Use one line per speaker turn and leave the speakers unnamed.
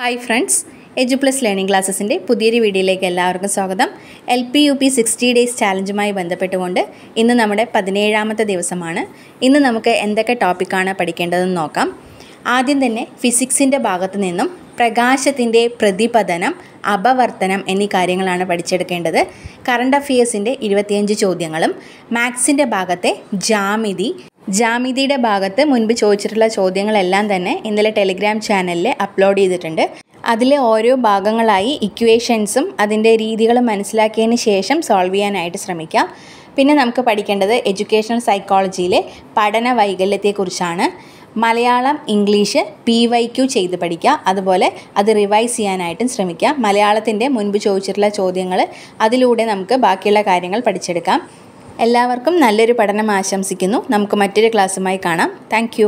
hi friends edu plus learning ക്ലാസ്സസിൻ്റെ പുതിയൊരു വീഡിയോയിലേക്ക് എല്ലാവർക്കും സ്വാഗതം L P U P sixty days ചാലഞ്ചുമായി ബന്ധപ്പെട്ടുകൊണ്ട് ഇന്ന് നമ്മുടെ പതിനേഴാമത്തെ ദിവസമാണ് ഇന്ന് നമുക്ക് എന്തൊക്കെ ടോപ്പിക്കാണ് പഠിക്കേണ്ടതെന്ന് നോക്കാം ആദ്യം തന്നെ ഫിസിക്സിൻ്റെ ഭാഗത്ത് നിന്നും പ്രകാശത്തിൻ്റെ പ്രതിപതനം അപവർത്തനം എന്നീ കാര്യങ്ങളാണ് പഠിച്ചെടുക്കേണ്ടത് കറണ്ട് അഫയേഴ്സിൻ്റെ ഇരുപത്തിയഞ്ച് ചോദ്യങ്ങളും മാത്സിൻ്റെ ഭാഗത്തെ ജാമിതി ജാമിതിയുടെ ഭാഗത്ത് മുൻപ് ചോദിച്ചിട്ടുള്ള ചോദ്യങ്ങളെല്ലാം തന്നെ ഇന്നലെ ടെലിഗ്രാം ചാനലിൽ അപ്ലോഡ് ചെയ്തിട്ടുണ്ട് അതിലെ ഓരോ ഭാഗങ്ങളായി ഇക്വേഷൻസും അതിൻ്റെ രീതികളും മനസ്സിലാക്കിയതിന് ശേഷം സോൾവ് ചെയ്യാനായിട്ട് ശ്രമിക്കാം പിന്നെ നമുക്ക് പഠിക്കേണ്ടത് എഡ്യൂക്കേഷണൽ സൈക്കോളജിയിലെ പഠന വൈകല്യത്തെക്കുറിച്ചാണ് Malayalam English P Y Q ചെയ്ത് പഠിക്കുക അതുപോലെ അത് റിവൈസ് ചെയ്യാനായിട്ടും ശ്രമിക്കാം മലയാളത്തിൻ്റെ മുൻപ് ചോദിച്ചിട്ടുള്ള ചോദ്യങ്ങൾ അതിലൂടെ നമുക്ക് ബാക്കിയുള്ള കാര്യങ്ങൾ പഠിച്ചെടുക്കാം എല്ലാവർക്കും നല്ലൊരു പഠനം ആശംസിക്കുന്നു നമുക്ക് മറ്റൊരു ക്ലാസ്സുമായി
കാണാം താങ്ക്